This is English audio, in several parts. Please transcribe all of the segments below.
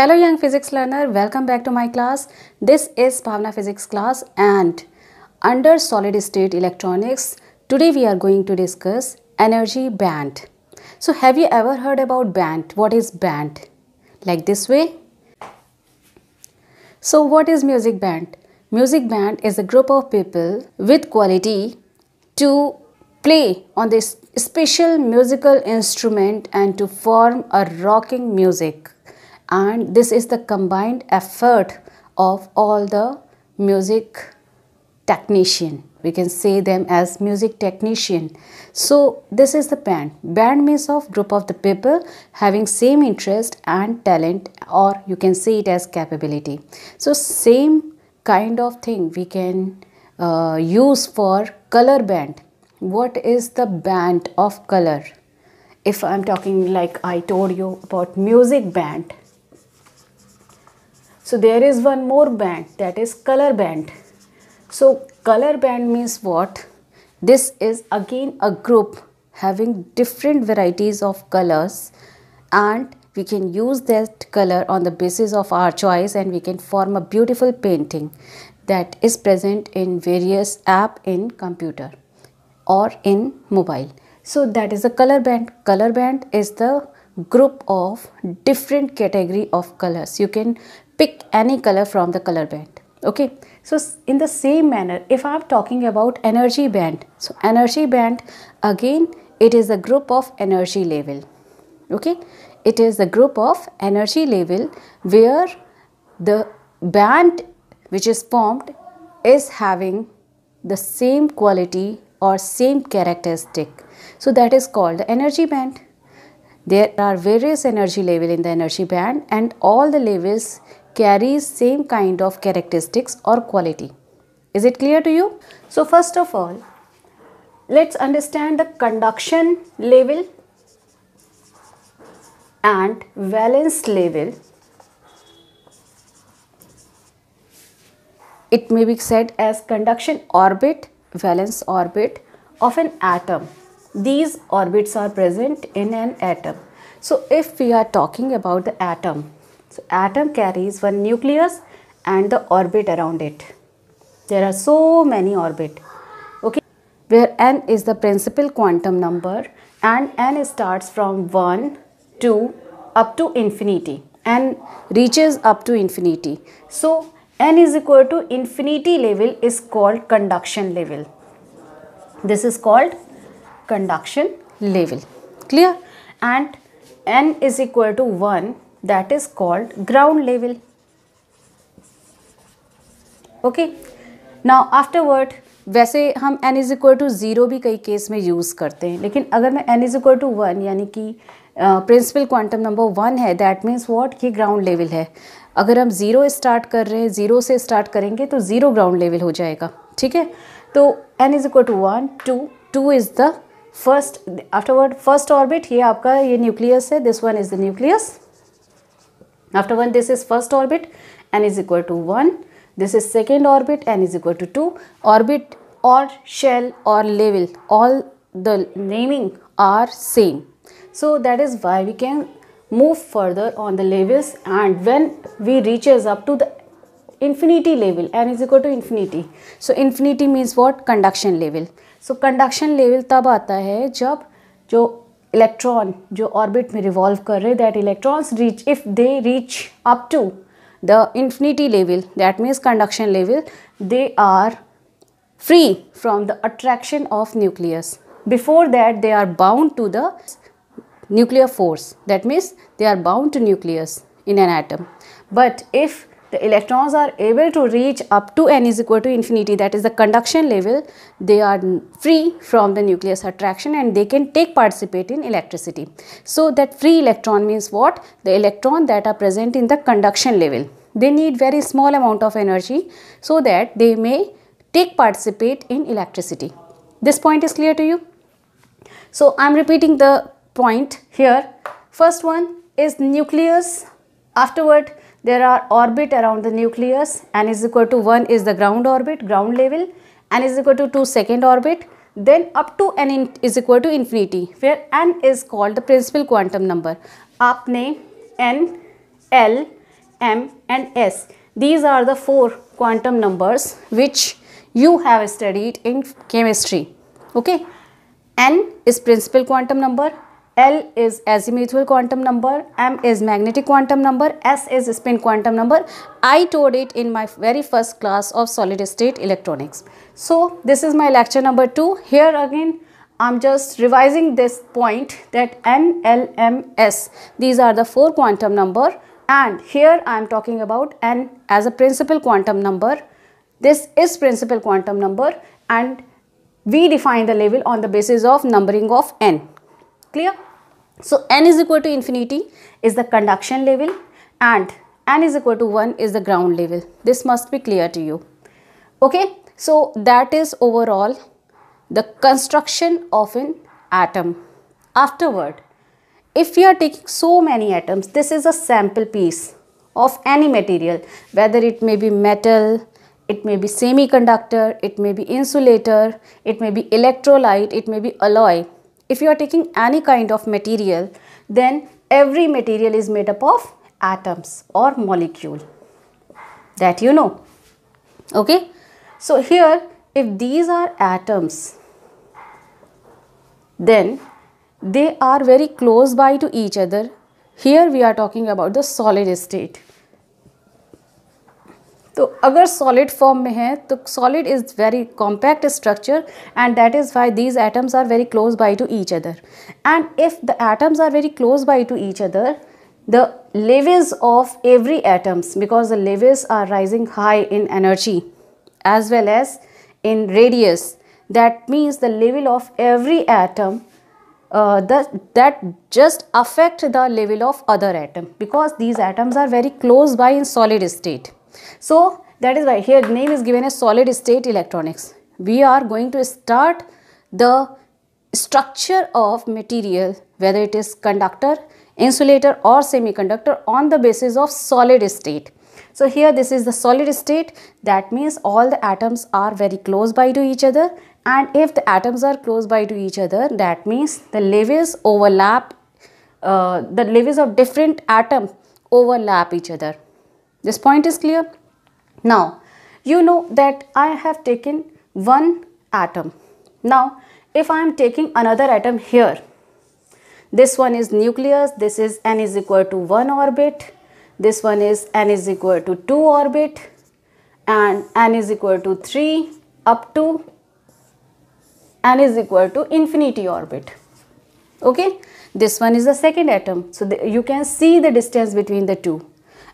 Hello young physics learner, welcome back to my class. This is Bhavna physics class and under solid state electronics, today we are going to discuss energy band. So have you ever heard about band? What is band? Like this way? So what is music band? Music band is a group of people with quality to play on this special musical instrument and to form a rocking music and this is the combined effort of all the music technician we can say them as music technician so this is the band band means of group of the people having same interest and talent or you can see it as capability so same kind of thing we can uh, use for color band what is the band of color if i'm talking like i told you about music band so there is one more band that is color band. So color band means what? This is again a group having different varieties of colors and we can use that color on the basis of our choice and we can form a beautiful painting that is present in various app in computer or in mobile. So that is a color band. Color band is the group of different category of colors. You can pick any color from the color band okay so in the same manner if i'm talking about energy band so energy band again it is a group of energy level okay it is a group of energy level where the band which is formed is having the same quality or same characteristic so that is called the energy band there are various energy level in the energy band and all the levels carries same kind of characteristics or quality. Is it clear to you? So first of all, let's understand the conduction level and valence level. It may be said as conduction orbit, valence orbit of an atom. These orbits are present in an atom. So if we are talking about the atom, so atom carries one nucleus and the orbit around it. There are so many orbit. Okay, where n is the principal quantum number and n starts from 1 to up to infinity and reaches up to infinity. So n is equal to infinity level is called conduction level. This is called conduction level. Clear? And n is equal to 1 that is called ground level okay now afterward वैसे हम n is equal to zero भी कई case में use करते हैं लेकिन अगर मैं n is equal to one यानी कि प्रिंसिपल क्वांटम नंबर वन है दैट मीन्स व्हाट ये ग्राउंड लेवल है अगर हम ज़ीरो स्टार्ट कर रहे हैं ज़ीरो से स्टार्ट करेंगे तो ज़ीरो ग्राउंड लेवल हो जाएगा ठीक है तो n is equal to one two two is the first afterward first orbit ये आपका ये न्यूक्लियस है this one is the nucleus After 1 this is first orbit n is equal to 1. This is second orbit n is equal to 2. Orbit or shell or level all the naming are same. So that is why we can move further on the levels and when we reaches up to the infinity level n is equal to infinity. So infinity means what? Conduction level. So conduction level तब आता है जब जो electron जो orbit में revolve कर रहे that electrons reach if they reach up to the infinity level that means conduction level they are free from the attraction of nucleus before that they are bound to the nuclear force that means they are bound to nucleus in an atom but if the electrons are able to reach up to n is equal to infinity that is the conduction level they are free from the nucleus attraction and they can take participate in electricity. So that free electron means what? The electron that are present in the conduction level. They need very small amount of energy so that they may take participate in electricity. This point is clear to you? So I am repeating the point here. First one is nucleus afterward there are orbit around the nucleus n is equal to 1 is the ground orbit, ground level, n is equal to 2 second orbit, then up to n is equal to infinity where n is called the principal quantum number. Aapne n, l, m and s. These are the four quantum numbers which you have studied in chemistry. Okay. n is principal quantum number, L is azimuthal quantum number, M is magnetic quantum number, S is spin quantum number. I told it in my very first class of solid state electronics. So this is my lecture number 2. Here again I'm just revising this point that N, L, M, S. These are the four quantum number and here I am talking about N as a principal quantum number. This is principal quantum number and we define the label on the basis of numbering of N clear so n is equal to infinity is the conduction level and n is equal to 1 is the ground level this must be clear to you okay so that is overall the construction of an atom afterward if we are taking so many atoms this is a sample piece of any material whether it may be metal it may be semiconductor it may be insulator it may be electrolyte it may be alloy if you are taking any kind of material, then every material is made up of atoms or molecule. That you know. Okay. So here, if these are atoms, then they are very close by to each other. Here we are talking about the solid state. तो अगर solid form में है तो solid is very compact structure and that is why these atoms are very close by to each other and if the atoms are very close by to each other the levels of every atoms because the levels are rising high in energy as well as in radius that means the level of every atom the that just affect the level of other atom because these atoms are very close by in solid state So that is why here name is given as solid state electronics. We are going to start the structure of material whether it is conductor, insulator or semiconductor on the basis of solid state. So here this is the solid state that means all the atoms are very close by to each other and if the atoms are close by to each other that means the leaves overlap, uh, the leaves of different atoms overlap each other. This point is clear? Now, you know that I have taken one atom. Now, if I am taking another atom here, this one is nucleus, this is n is equal to 1 orbit, this one is n is equal to 2 orbit and n is equal to 3 up to n is equal to infinity orbit. Okay, this one is the second atom. So, the, you can see the distance between the two.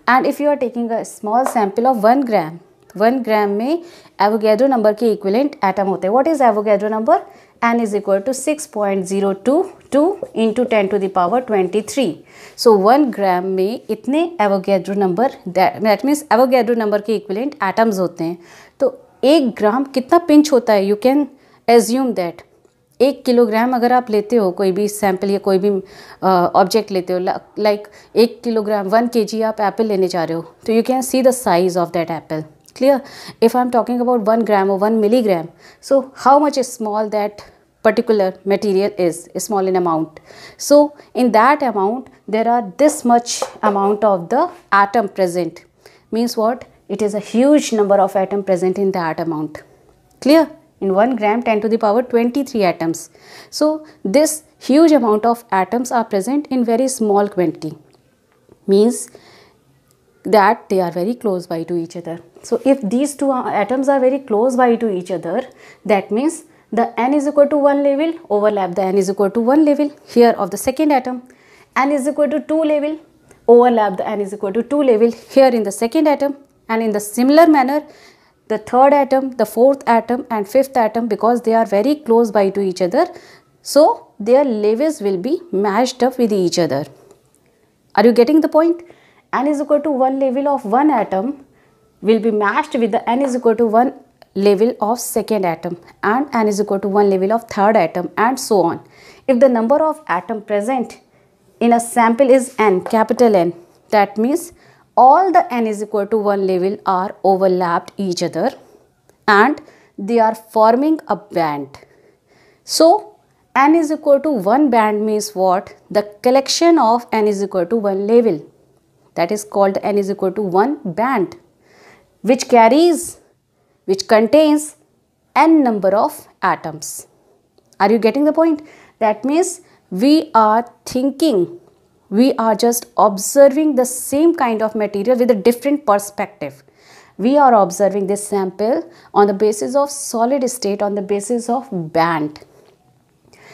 And if you are taking a small sample of one gram one gram में Avogadro number के equivalent atom होते हैं what is Avogadro number N is equal to six point zero two two into ten to the power twenty three so one gram में इतने Avogadro number that means Avogadro number के equivalent atoms होते हैं तो एक gram कितना pinch होता है यू कैन एज्यूम दैट एक किलोग्राम अगर आप लेते हो कोई भी सैंपल या कोई भी ऑब्जेक्ट लेते हो लाइक एक किलोग्राम वन के जी आप एप्पल लेने जा रहे हो तो you can see the size of that apple clear if I am talking about one gram और one milligram so how much is small that particular material is small in amount so in that amount there are this much amount of the atom present means what it is a huge number of atom present in that amount clear in 1 gram 10 to the power 23 atoms. So this huge amount of atoms are present in very small quantity means that they are very close by to each other. So if these two atoms are very close by to each other that means the n is equal to 1 level overlap the n is equal to 1 level here of the second atom n is equal to 2 level overlap the n is equal to 2 level here in the second atom and in the similar manner the third atom, the fourth atom and fifth atom because they are very close by to each other. So their levels will be matched up with each other. Are you getting the point? n is equal to 1 level of one atom will be matched with the n is equal to 1 level of second atom and n is equal to 1 level of third atom and so on. If the number of atom present in a sample is n, capital N, that means all the n is equal to 1 level are overlapped each other and they are forming a band. So n is equal to 1 band means what? The collection of n is equal to 1 level that is called n is equal to 1 band which carries which contains n number of atoms. Are you getting the point? That means we are thinking we are just observing the same kind of material with a different perspective we are observing this sample on the basis of solid state on the basis of band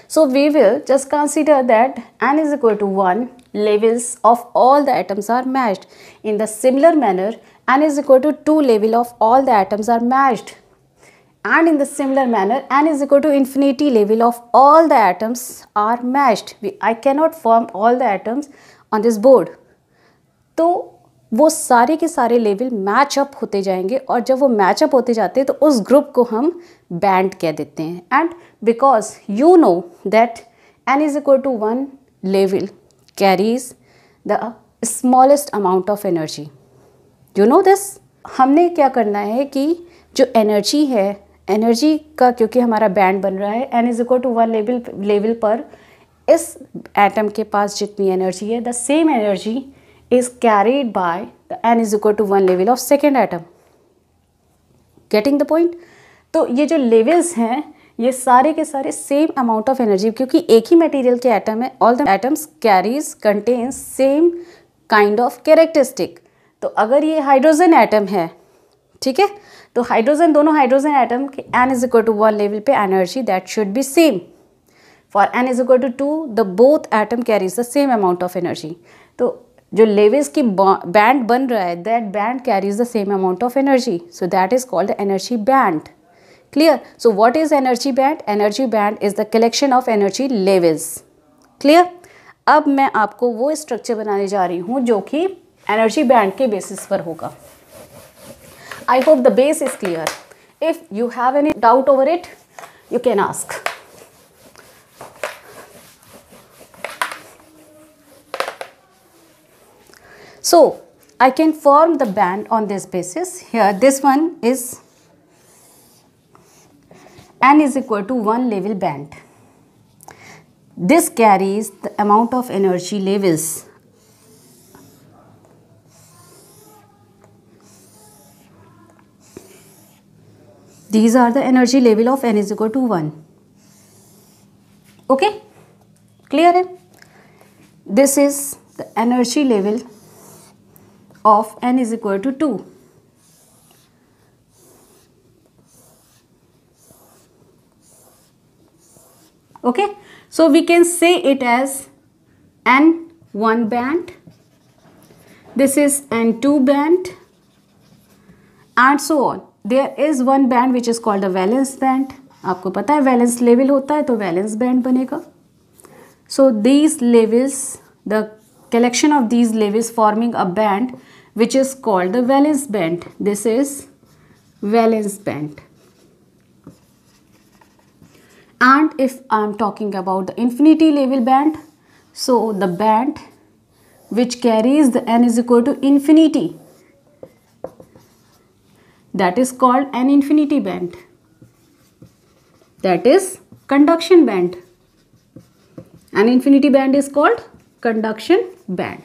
so we will just consider that n is equal to 1 levels of all the atoms are matched in the similar manner n is equal to 2 level of all the atoms are matched and in the similar manner n is equal to infinity level of all the atoms are matched we, I cannot form all the atoms on this board तो वो सारे के सारे level match up होते जाएंगे और जब वो मैच अप होते जाते हैं तो उस ग्रुप को हम बैंड कह देते हैं and because you know that n is equal to one level carries the smallest amount of energy you know this हमने क्या करना है कि जो एनर्जी है एनर्जी का क्योंकि हमारा बैंड बन रहा है n is equal to one level level पर इस एटम के पास जितनी एनर्जी है the same energy is carried by the n is equal to one level of second atom getting the point तो ये जो लेवल्स हैं ये सारे के सारे सेम अमाउंट ऑफ एनर्जी क्योंकि एक ही मटेरियल के एटम है all the atoms carries contains same kind of characteristic तो अगर ये हाइड्रोजन एटम है ठीक है तो हाइड्रोजन दोनों हाइड्रोजन आइटम के n is equal to one level पे energy that should be same for n is equal to two the both item carries the same amount of energy तो जो levels की बैंड बन रहा है that band carries the same amount of energy so that is called energy band clear so what is energy band energy band is the collection of energy levels clear अब मैं आपको वो structure बनाने जा रही हूँ जो कि एनर्जी बैंड के बेसिस पर होगा I hope the base is clear. If you have any doubt over it, you can ask. So, I can form the band on this basis. Here, this one is n is equal to 1 level band. This carries the amount of energy levels These are the energy level of n is equal to 1. Okay? Clear? This is the energy level of n is equal to 2. Okay? So we can say it as N1 band. This is N2 band and so on. There is one band which is called the valence band. Band आपको पता है valence level होता है तो valence band बनेगा so these levels the collection of these levels forming a band which is called the valence band this is valence band and if i'm talking about the infinity level band so the band which carries the n is equal to infinity that is called an infinity band that is conduction band an infinity band is called conduction band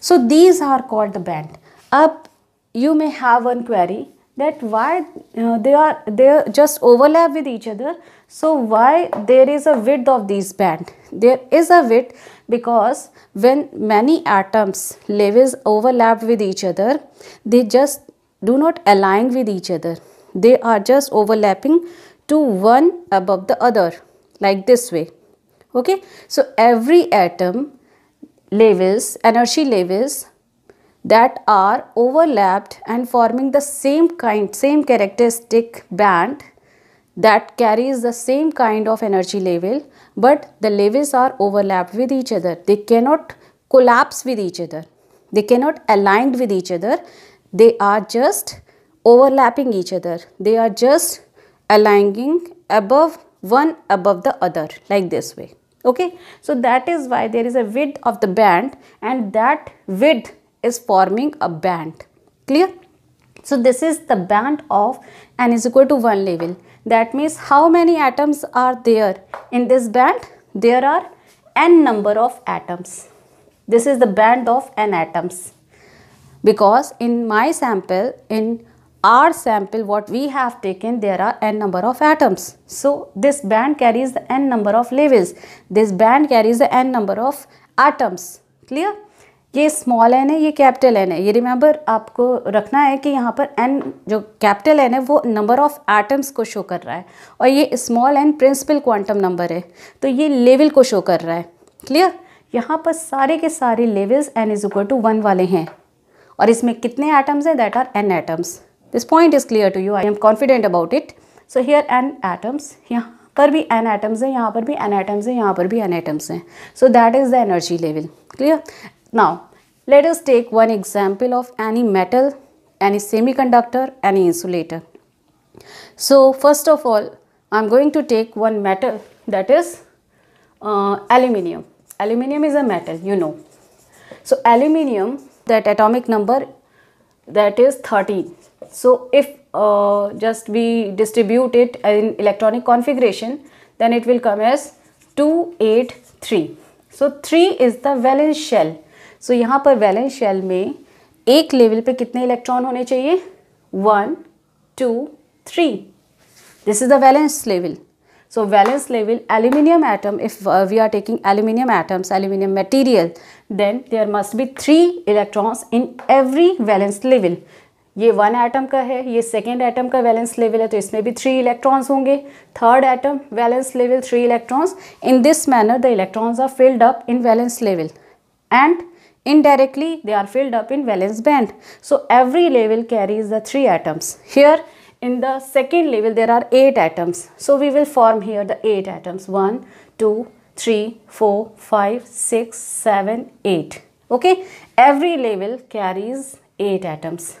so these are called the band up you may have one query that why uh, they are they just overlap with each other so why there is a width of these band there is a width because when many atoms levels overlap with each other they just do not align with each other. They are just overlapping to one above the other like this way. Okay, so every atom levels, energy levels that are overlapped and forming the same kind, same characteristic band that carries the same kind of energy level but the levels are overlapped with each other. They cannot collapse with each other. They cannot align with each other they are just overlapping each other they are just aligning above one above the other like this way okay so that is why there is a width of the band and that width is forming a band clear so this is the band of n is equal to 1 level that means how many atoms are there in this band there are n number of atoms this is the band of n atoms because in my sample in our sample what we have taken there are n number of atoms so this band carries the n number of levels this band carries the n number of atoms clear ये small n है ये capital N है ये remember आपको रखना है कि यहाँ पर एन जो कैपिटल एन है वो नंबर ऑफ एटम्स को शो कर रहा है और ये small n principal quantum number है तो ये लेवल को शो कर रहा है क्लियर यहाँ पर सारे के सारे levels n is equal to one वाले हैं और इसमें कितने एटम्स हैं that are N atoms this point is clear to you I am confident about it so here N atoms यहाँ पर भी एन एटम्स हैं यहाँ पर भी एन एटम्स हैं यहाँ पर भी एन एटम्स हैं so that is the energy level clear now let us take one example of any metal any semiconductor any insulator so first of all I am going to take one metal that is aluminium aluminium is a metal you know so aluminium that atomic number that is 13. So if uh, just we distribute it in electronic configuration then it will come as 283. So 3 is the valence shell. So yahan par valence shell mein ek level pe kitne electron hone chahiye 1 2 3 this is the valence level so valence level aluminum atom if uh, we are taking aluminum atoms aluminum material then there must be three electrons in every valence level ये one atom का है ये second atom का valence level है तो इसमें भी three electrons होंगे third atom valence level three electrons in this manner the electrons are filled up in valence level and indirectly they are filled up in valence band so every level carries the three atoms here in the second level there are 8 atoms. So we will form here the 8 atoms. 1, 2, 3, 4, 5, 6, 7, 8. Okay. Every level carries 8 atoms.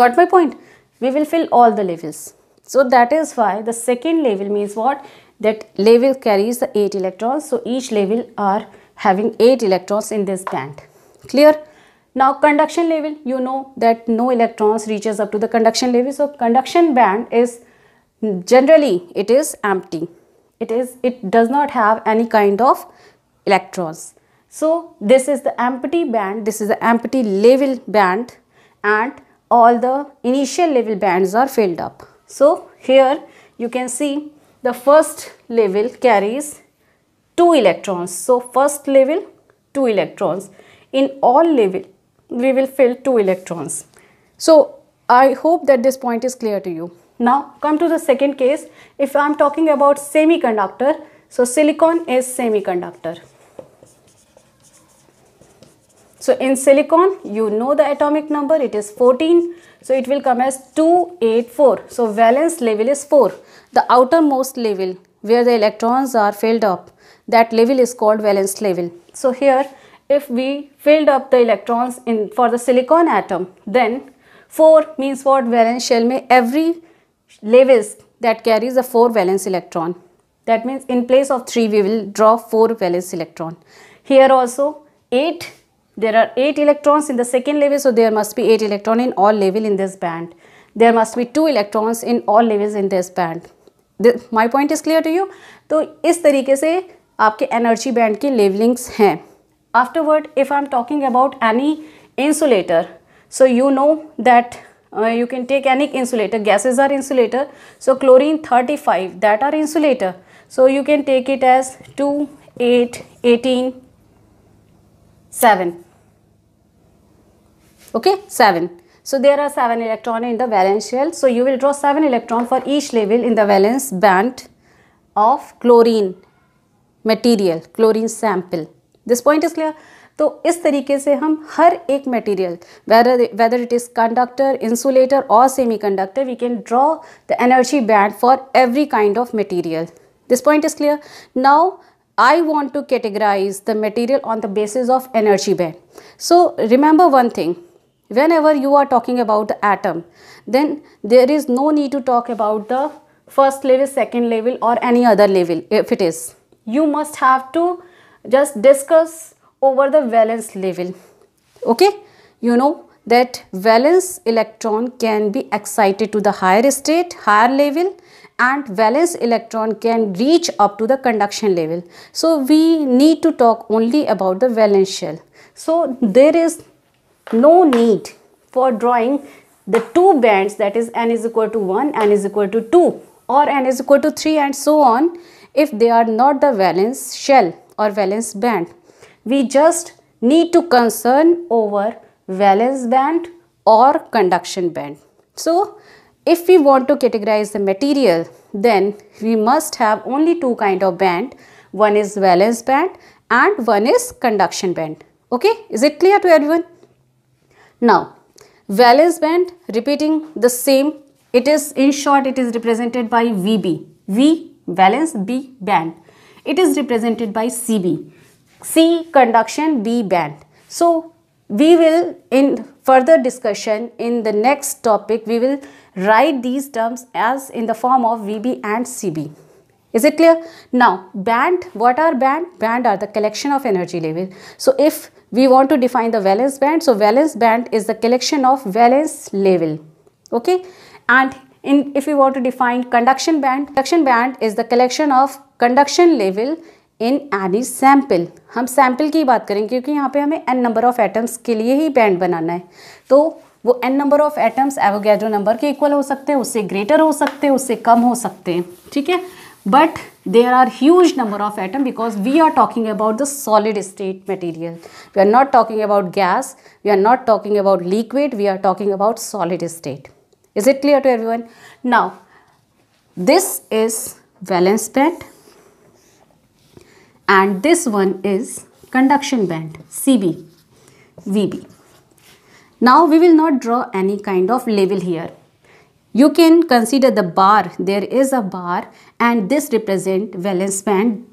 Got my point? We will fill all the levels. So that is why the second level means what? That level carries the 8 electrons. So each level are having 8 electrons in this band. Clear? Now conduction level, you know that no electrons reaches up to the conduction level. So conduction band is generally it is empty. It is it does not have any kind of electrons. So this is the empty band, this is the empty level band and all the initial level bands are filled up. So here you can see the first level carries 2 electrons. So first level 2 electrons. In all level we will fill two electrons. So I hope that this point is clear to you. Now come to the second case. If I am talking about semiconductor, so silicon is semiconductor. So in silicon, you know the atomic number, it is 14. So it will come as 284. So valence level is 4. The outermost level where the electrons are filled up, that level is called valence level. So here if we filled up the electrons in for the silicon atom then 4 means what valence shell may every Lewis that carries a four valence electron that means in place of 3 we will draw four valence electron here also 8 there are 8 electrons in the second level so there must be 8 electron in all level in this band there must be two electrons in all levels in this band the, my point is clear to you to is tarike se aapke energy band की levellings hain Afterward, if I'm talking about any insulator, so you know that uh, you can take any insulator, gases are insulator. So chlorine 35 that are insulator. So you can take it as 2, 8, 18, 7. Okay, 7. So there are 7 electron in the valence shell. So you will draw 7 electron for each level in the valence band of chlorine material, chlorine sample. This point is clear तो इस तरीके से हम हर एक material whether it is conductor insulator और semiconductor we can draw the energy band for every kind of material this point is clear now I want to categorize the material on the basis of energy band. So remember one thing, whenever you are talking about the atom, then there is no need to talk about the first level, second level or any other level if it is. You must have to just discuss over the valence level okay you know that valence electron can be excited to the higher state higher level and valence electron can reach up to the conduction level so we need to talk only about the valence shell so there is no need for drawing the two bands that is n is equal to 1 n is equal to 2 or n is equal to 3 and so on if they are not the valence shell or valence band. We just need to concern over valence band or conduction band. So if we want to categorize the material then we must have only two kind of band. One is valence band and one is conduction band. Okay, is it clear to everyone? Now valence band repeating the same it is in short it is represented by VB. V valence B band. It is represented by CB. C conduction, B band. So we will in further discussion in the next topic, we will write these terms as in the form of VB and CB. Is it clear? Now, band, what are band? Band are the collection of energy level. So, if we want to define the valence band, so valence band is the collection of valence level. Okay? And in if we want to define conduction band conduction band is the collection of conduction level in any sample हम sample की बात करें क्योंकि यहाँ पे हमें N number of atoms के लिए ही बैंड बनाना है तो वो N number of atoms Avogadro number के इक्वल हो सकते हैं उससे ग्रेटर हो सकते हैं उससे कम हो सकते हैं ठीक है but there are huge number of atom because we are talking about the solid state material we are not talking about gas we are not talking about liquid we are talking about solid state Is it clear to everyone? Now, this is valence band and this one is conduction band CB, VB. Now we will not draw any kind of label here. You can consider the bar, there is a bar and this represent valence band.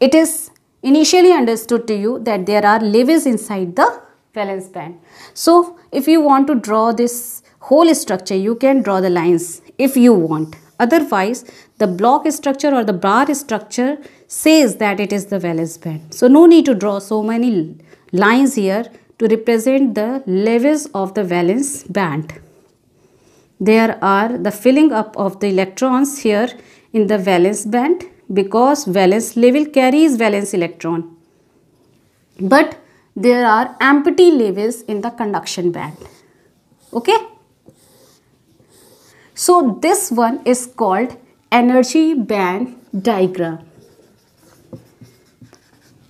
It is initially understood to you that there are levels inside the valence band. So if you want to draw this whole structure you can draw the lines if you want otherwise the block structure or the bar structure says that it is the valence band so no need to draw so many lines here to represent the levels of the valence band there are the filling up of the electrons here in the valence band because valence level carries valence electron but there are empty levels in the conduction band okay so this one is called energy band diagram.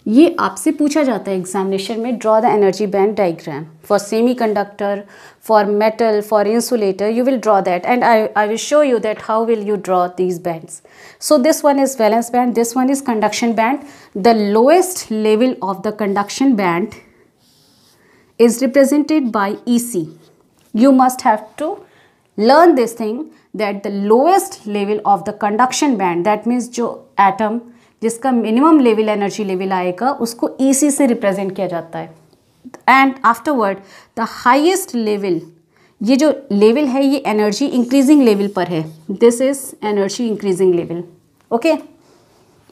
ये आपसे पूछा जाता है examination में draw the energy band diagram for semiconductor for metal for insulator you will draw that and I I will show you that how will you draw these bands so this one is valence band this one is conduction band the lowest level of the conduction band is represented by EC. You must have to learn this thing that the lowest level of the conduction band that means जो एटम जिसका minimum level energy level आएगा उसको E e से represent किया जाता है and afterward the highest level ये जो लेवल है ये एनर्जी इंक्रीजिंग लेवल पर है this is energy increasing level okay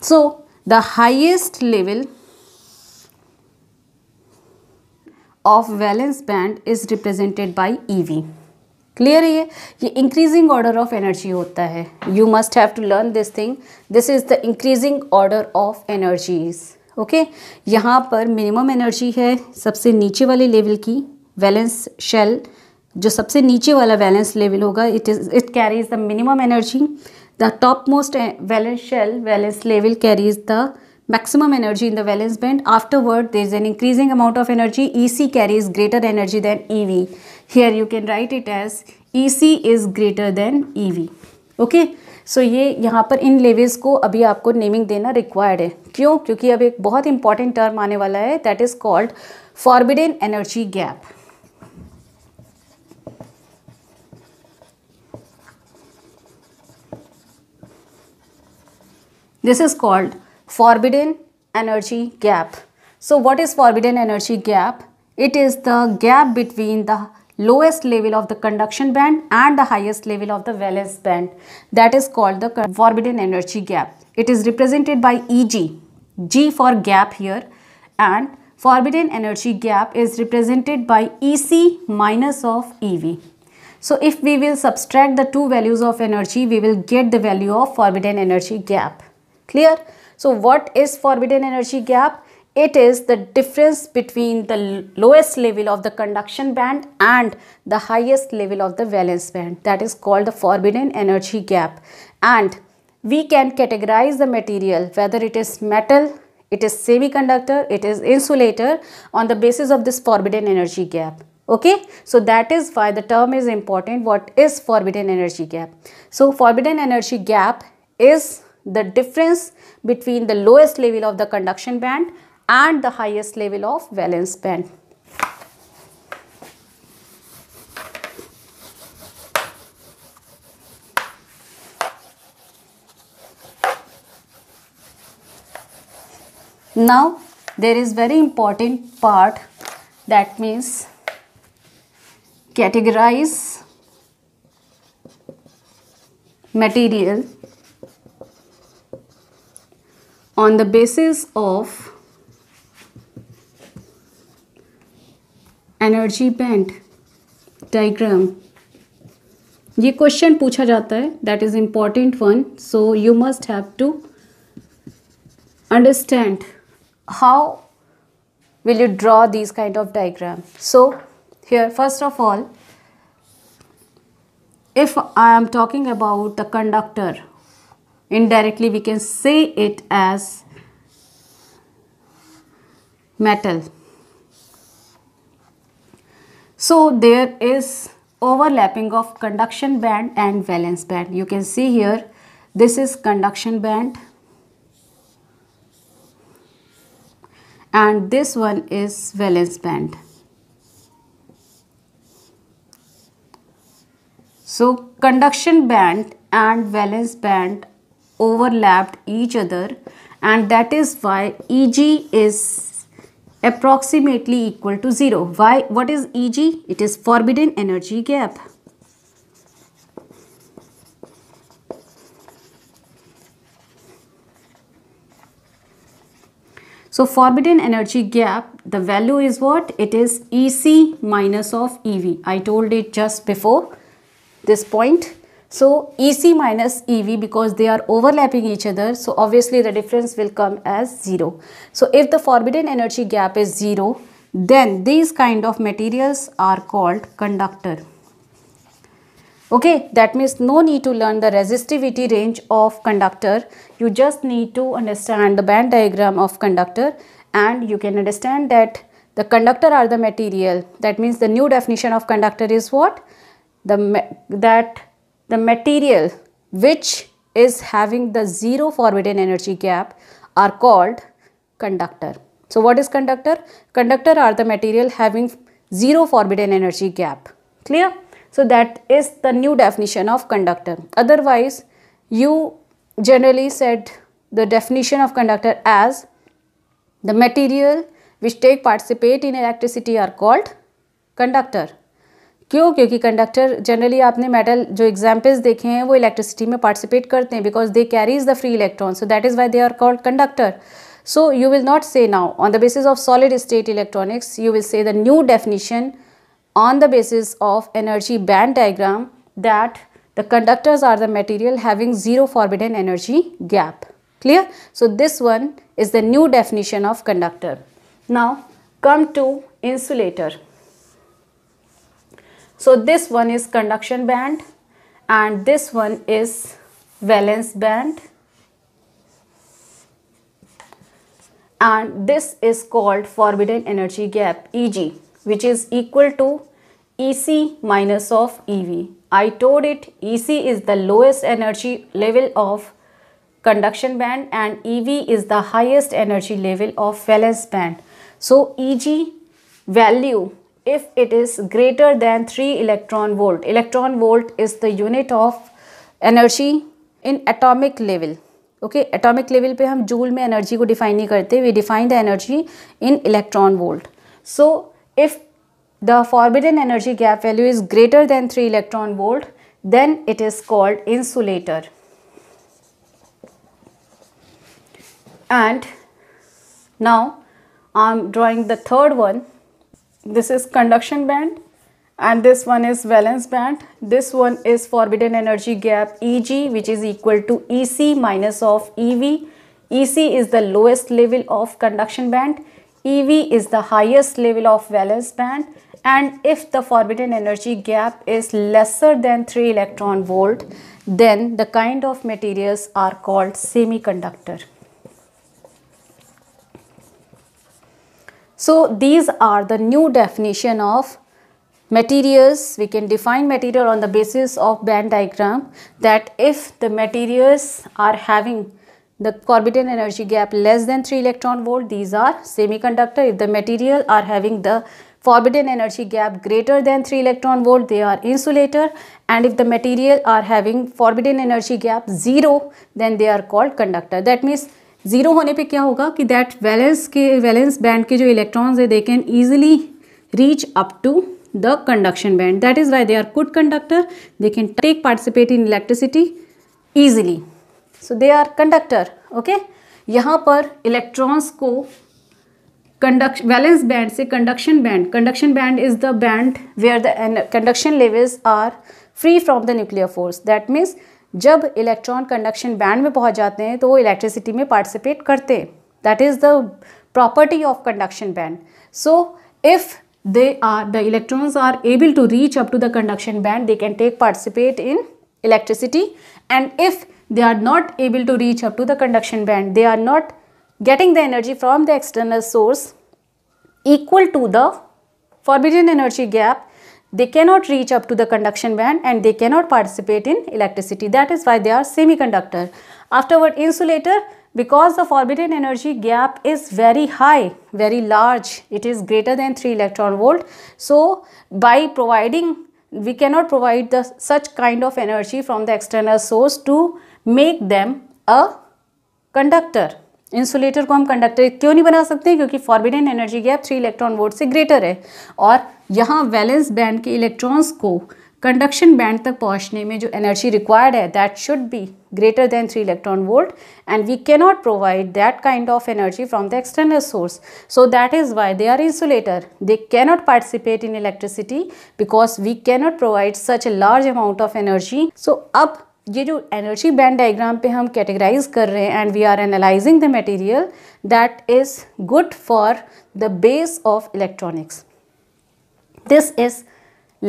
so the highest level of valence band is represented by E V clear है ये ये इंक्रीजिंग ऑर्डर ऑफ एनर्जी होता है you must have to learn this thing this is the increasing order of energies okay यहाँ पर minimum energy है सबसे नीचे वाले लेवल की वैलेंस शेल जो सबसे नीचे वाला बैलेंस लेवल होगा it is it carries the minimum energy the top most valence shell valence level carries the maximum the energy band afterward there is an increasing amount of energy E C carries greater energy than E V here you can write it as E C is greater than E V okay so ये यहाँ पर इन lavage को अभी आपको naming देना required है क्यों क्योंकि अब एक बहुत इंपॉर्टेंट टर्म आने वाला है that is called forbidden energy gap this is called forbidden energy gap so what is forbidden energy gap it is the gap between the lowest level of the conduction band and the highest level of the valence band. That is called the forbidden energy gap. It is represented by EG, G for gap here and forbidden energy gap is represented by EC minus of EV. So if we will subtract the two values of energy, we will get the value of forbidden energy gap. Clear? So what is forbidden energy gap? It is the difference between the lowest level of the conduction band and the highest level of the valence band that is called the forbidden energy gap. And we can categorize the material whether it is metal, it is semiconductor, it is insulator on the basis of this forbidden energy gap okay so that is why the term is important what is forbidden energy gap so forbidden energy gap is the difference between the lowest level of the conduction band and the highest level of valence band. Now there is very important part that means categorize material on the basis of Energy band diagram. ये question पूछा जाता That is important one. So you must have to understand how will you draw these kind of diagram so here first of all if i am talking about the conductor indirectly we can say it as metal so there is overlapping of conduction band and valence band. You can see here this is conduction band and this one is valence band. So conduction band and valence band overlapped each other and that is why Eg is approximately equal to 0. Why? What is EG? It is forbidden energy gap. So forbidden energy gap, the value is what? It is EC minus of EV. I told it just before this point. So EC minus EV because they are overlapping each other. So obviously the difference will come as zero. So if the forbidden energy gap is zero, then these kind of materials are called conductor. Okay, that means no need to learn the resistivity range of conductor. You just need to understand the band diagram of conductor and you can understand that the conductor are the material. That means the new definition of conductor is what? The that the material which is having the zero forbidden energy gap are called conductor. So what is conductor? Conductor are the material having zero forbidden energy gap. Clear? So that is the new definition of conductor. Otherwise, you generally said the definition of conductor as the material which take participate in electricity are called conductor. क्यों क्योंकि conductor generally आपने metal जो examples देखे हैं वो electricity में participate करते हैं because they carries the free electron so that is why they are called conductor so you will not say now on the basis of solid state electronics you will say the new definition on the basis of energy band diagram that the conductors are the material having zero an energy gap clear so this one is the new definition of conductor now come to insulator So this one is conduction band and this one is valence band and this is called forbidden energy gap EG which is equal to EC minus of EV. I told it EC is the lowest energy level of conduction band and EV is the highest energy level of valence band. So EG value if it is greater than 3 electron volt. Electron volt is the unit of energy in atomic level. Okay, atomic level पे हम joule में energy को define नहीं करते we define the energy in electron volt. So if the forbidden energy gap value is greater than 3 electron volt then it is called insulator and now I'm drawing the third one this is conduction band and this one is valence band this one is forbidden energy gap eg which is equal to ec minus of ev ec is the lowest level of conduction band ev is the highest level of valence band and if the forbidden energy gap is lesser than 3 electron volt then the kind of materials are called semiconductor So these are the new definition of materials. We can define material on the basis of band diagram that if the materials are having the Corbetan energy gap less than 3 electron volt, these are semiconductor. If the material are having the forbidden energy gap greater than 3 electron volt, they are insulator. And if the material are having forbidden energy gap 0, then they are called conductor. That means zero होने पे क्या होगा कि that valence के valence band के जो electrons है they can easily reach up to the conduction band that is why they are good conductor they can take participate in electricity easily so they are conductor okay यहाँ पर electrons को conduction valence band से conduction band conduction band is the band where the conduction levels are free from the nuclear force that means जब electron conduction band में पहुंच जाते हैं तो वो इलेक्ट्रिसिटी में पार्टिसिपेट करते हैं that is the property of conduction band so if they are the electrons are able to reach up to the conduction band they can take participate in electricity and if they are not able to reach up to the conduction band they are not getting the energy from the external source equal to the forbidden energy gap They cannot reach up to the conduction band and they cannot participate in electricity. That is why they are semiconductor. Afterward, insulator, because the forbidden energy gap is very high, very large, it is greater than 3 electron volt. So, by providing, we cannot provide the such kind of energy from the external source to make them a conductor. Insulator को हम conductor क्यों नहीं बना सकते क्योंकि forbidden energy gap three electron volt से greater है और यहाँ वैलेंस बैंड के इलेक्ट्रॉन्स को कंडक्शन बैंड तक पहुँचने में जो एनर्जी रिक्वायर्ड है that should be greater than three electron volt and we not provide that kind of energy from the external source so that is why they are insulator they not participate in electricity because we cannot provide such a large amount of energy so अब ये जो energy band diagram पे हम categorise कर रहे हैं and we are analysing the material that is good for the base of electronics this is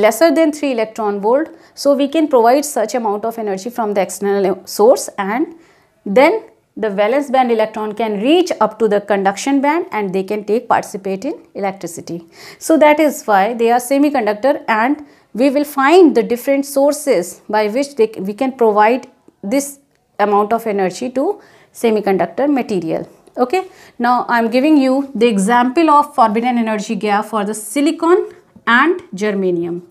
lesser than three electron volt so we can provide such amount of energy from the external source and then the valence band electron can reach up to the conduction band and they can take participate in electricity so that is why they are semiconductor and we will find the different sources by which they, we can provide this amount of energy to semiconductor material. Okay. Now, I am giving you the example of forbidden energy gap for the silicon and germanium.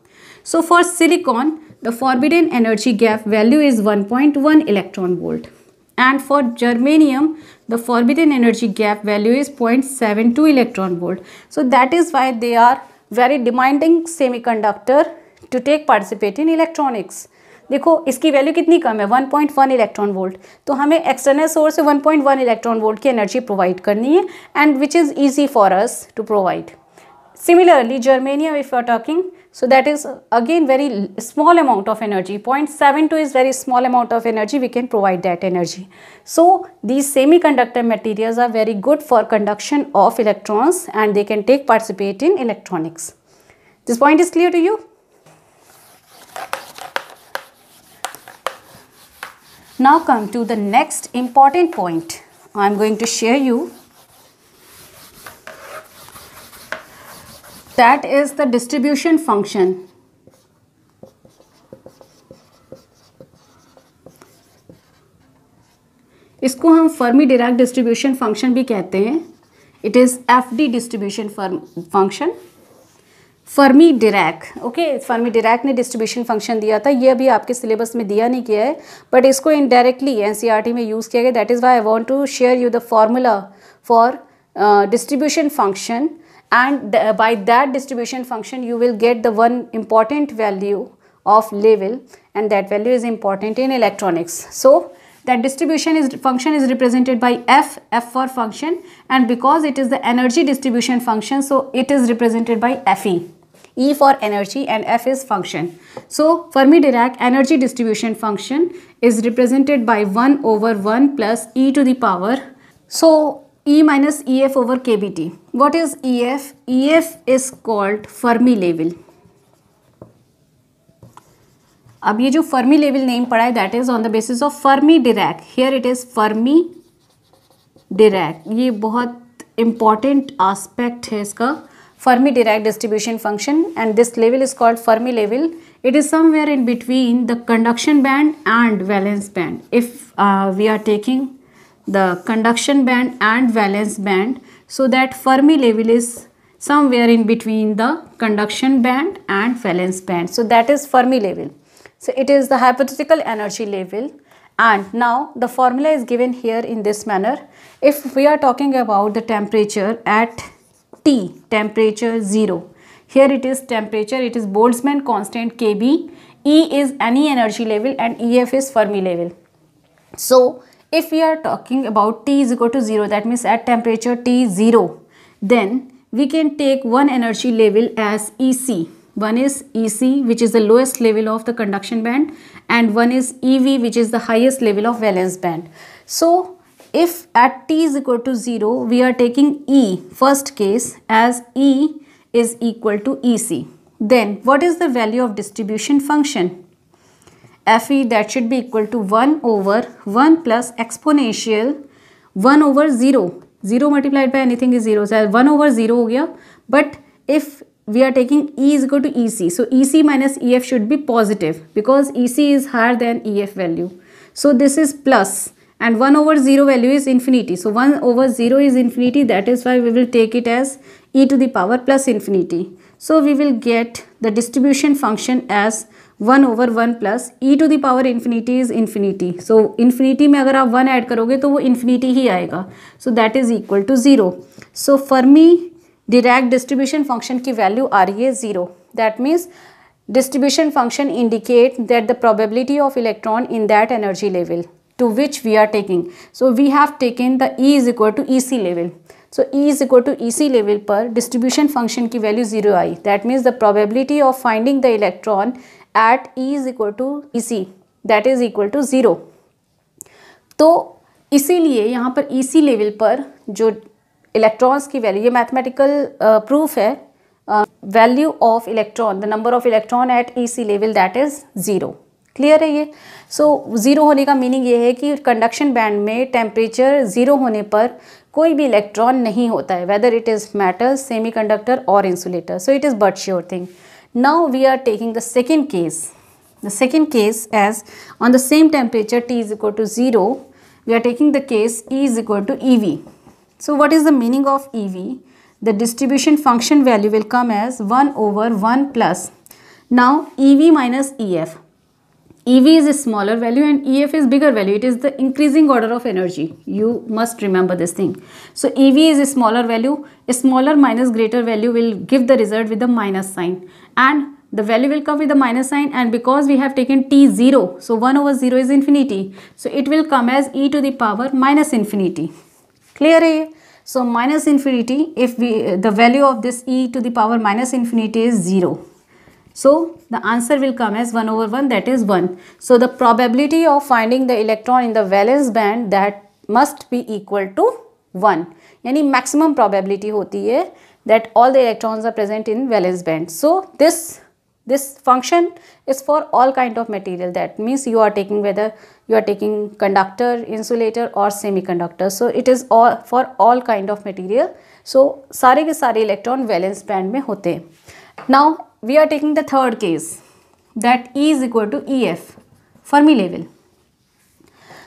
So, for silicon, the forbidden energy gap value is 1.1 electron volt and for germanium the forbidden energy gap value is 0.72 electron volt. So, that is why they are very demanding semiconductor to take participate in electronics, देखो इसकी value कितनी कम है 1.1 electron volt तो हमें external source से 1.1 electron volt की energy provide करनी है and which is easy for us to provide similarly germanium if we are talking so that is again very small amount of energy 0.72 is very small amount of energy we can provide that energy so these semiconductor materials are very good for conduction of electrons and they can take participate in electronics this point is clear to you now come to the next important point i'm going to share you that is the distribution function इसको हम Fermi Dirac distribution function भी कहते हैं it is F D distribution Fermi function Fermi Dirac okay Fermi Dirac ने distribution function दिया था ये अभी आपके सिलेबस में दिया नहीं किया है बट इसको इनडायरेक्टली एनसीईआरटी e में यूज़ किया गया that is why I want to share you the formula for distribution function and by that distribution function you will get the one important value of level and that value is important in electronics so that distribution is function is represented by f f for function and because it is the energy distribution function so it is represented by fe E for energy and F is function. So Fermi-Dirac energy distribution function is represented by 1 over 1 plus E to the power. So E minus EF over KBT. What is EF? EF is called Fermi level. अब ये जो Fermi level name पढ़ा है that is on the basis of Fermi Dirac here it is Fermi Dirac ये बहुत important aspect है इसका Fermi Dirac distribution function and this level is called Fermi level. It is somewhere in between the conduction band and valence band. If uh, we are taking the conduction band and valence band so that Fermi level is somewhere in between the conduction band and valence band. So that is Fermi level. So it is the hypothetical energy level and now the formula is given here in this manner. If we are talking about the temperature at T, temperature 0. Here it is temperature, it is Boltzmann constant Kb, E is any energy level and EF is Fermi level. So, if we are talking about T is equal to 0, that means at temperature T 0, then we can take one energy level as EC. One is EC which is the lowest level of the conduction band and one is EV which is the highest level of valence band. So if at t is equal to 0 we are taking E first case as E is equal to EC then what is the value of distribution function Fe that should be equal to 1 over 1 plus exponential 1 over 0 0 multiplied by anything is 0 so 1 over 0 here but if we are taking E is equal to EC so EC minus EF should be positive because EC is higher than EF value so this is plus plus and 1 over 0 value is infinity. So 1 over 0 is infinity that is why we will take it as e to the power plus infinity. So we will get the distribution function as 1 over 1 plus e to the power infinity is infinity. So infinity mein agar aap 1 add karoge to wo infinity hi aayega. So that is equal to 0. So for Fermi Dirac distribution function ki value are ye 0. That means distribution function indicate that the probability of electron in that energy level. to which we are taking. So we have taken the E is equal to EC level. So E is equal to EC level पर distribution function ki value zero I. That means the probability of finding the electron at E is equal to EC that is equal to zero. to इसीलिए यहाँ पर EC level पर जो electrons की value ये mathematical proof है value of electron the number of electron at E C level that is zero clear है ये सो ज़ीरो होने का मीनिंग ये है कि कंडक्शन बैंड में टेम्परेचर ज़ीरो होने पर कोई भी इलेक्ट्रॉन नहीं होता है whether it is matter semiconductor और insulator so it is but sure thing now we are taking the second case the second case as on the same temperature T is equal to zero we are taking the case E is equal to E V so what is the meaning of E we the distribution function value will come as one over one plus now E V minus E F EV is a smaller value and EF is bigger value. It is the increasing order of energy. You must remember this thing. So EV is a smaller value. A smaller minus greater value will give the result with the minus sign. And the value will come with the minus sign and because we have taken t0 so 1 over 0 is infinity so it will come as e to the power minus infinity clear A? so minus infinity if we the value of this e to the power minus infinity is 0 So the answer will come as 1 over 1 that is 1. So the probability of finding the electron in the valence band that must be equal to 1. yani maximum probability hoti hai that all the electrons are present in valence band. So this this function is for all kind of material that means you are taking whether you are taking conductor, insulator or semiconductor. So it is all for all kind of material. So sare ke sare electron valence band mein hote hain Now we are taking the third case that E is equal to EF, Fermi level.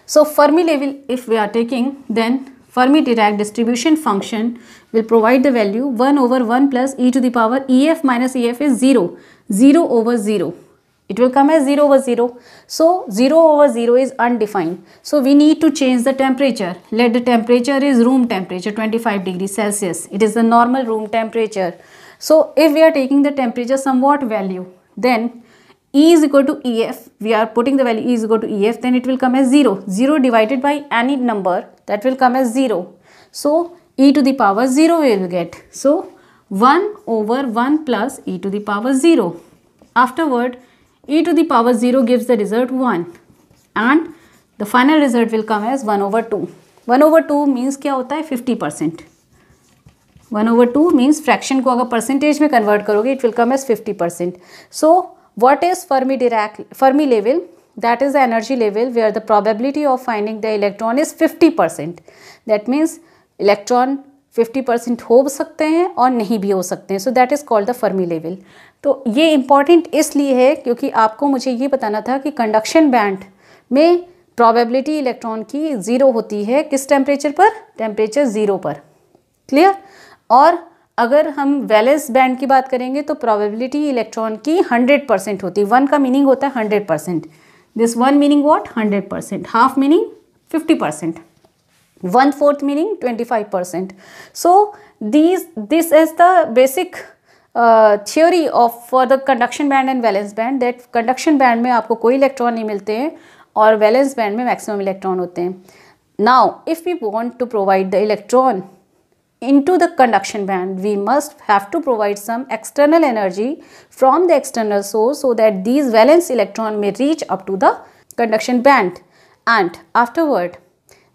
So Fermi level if we are taking then Fermi Dirac distribution function will provide the value 1 over 1 plus e to the power EF minus EF is 0, 0 over 0. It will come as 0 over 0. So 0 over 0 is undefined. So we need to change the temperature. Let the temperature is room temperature 25 degrees Celsius. It is the normal room temperature. So if we are taking the temperature somewhat value, then E is equal to EF, we are putting the value E is equal to EF, then it will come as 0. 0 divided by any number, that will come as 0. So E to the power 0 we will get. So 1 over 1 plus E to the power 0. Afterward, E to the power 0 gives the result 1. And the final result will come as 1 over 2. 1 over 2 means क्या होता है 50 percent. One over two means fraction को अगर percentage में convert करोगे it will come as fifty percent so what is Fermi what Fermi level that is the energy level where the probability of finding the electron is fifty percent that means electron fifty percent हो सकते हैं और नहीं भी हो सकते हैं so that is called the Fermi level तो ये इम्पॉर्टेंट इसलिए है क्योंकि आपको मुझे ये बताना था कि कंडक्शन बैंड में प्रोबेबिलिटी इलेक्ट्रॉन की ज़ीरो होती है किस टेम्परेचर पर टेम्परेचर ज़ीरो पर क्लियर और अगर हम वैलेंस बैंड की बात करेंगे तो प्रोबेबिलिटी इलेक्ट्रॉन की हंड्रेड परसेंट होती है वन का मीनिंग होता है hundred percent this one meaning what hundred percent half meaning fifty percent one fourth meaning twenty five percent so these this is the basic theory of for the conduction band and valence band that conduction band में आपको कोई electron नहीं मिलते हैं और valence band में maximum electron होते हैं now if you want to provide the electron into the conduction band we must have to provide some external energy from the external source so that these valence electron may reach up to the conduction band and afterward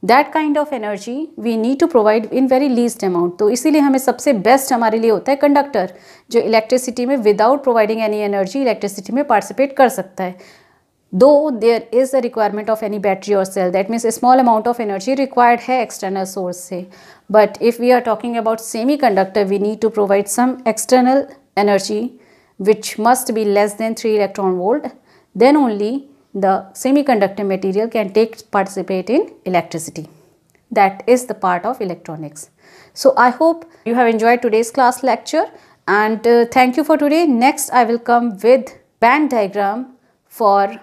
that kind of energy we need to provide in very least amount तो इसीलिए हमें सबसे best हमारे लिए होता है conductor जो electricity में without providing any energy electricity में पार्टिसिपेट कर सकता है though there is the requirement of any battery और cell that means small amount of energy required है एक्सटर्नल सोर्स से But if we are talking about semiconductor, we need to provide some external energy which must be less than 3 electron volt. Then only the semiconductor material can take participate in electricity. That is the part of electronics. So I hope you have enjoyed today's class lecture and uh, thank you for today. Next I will come with band diagram for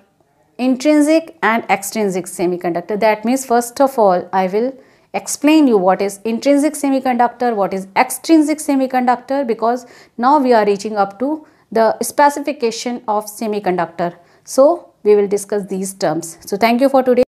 intrinsic and extrinsic semiconductor. That means first of all I will explain you what is intrinsic semiconductor, what is extrinsic semiconductor because now we are reaching up to the specification of semiconductor. So, we will discuss these terms. So, thank you for today.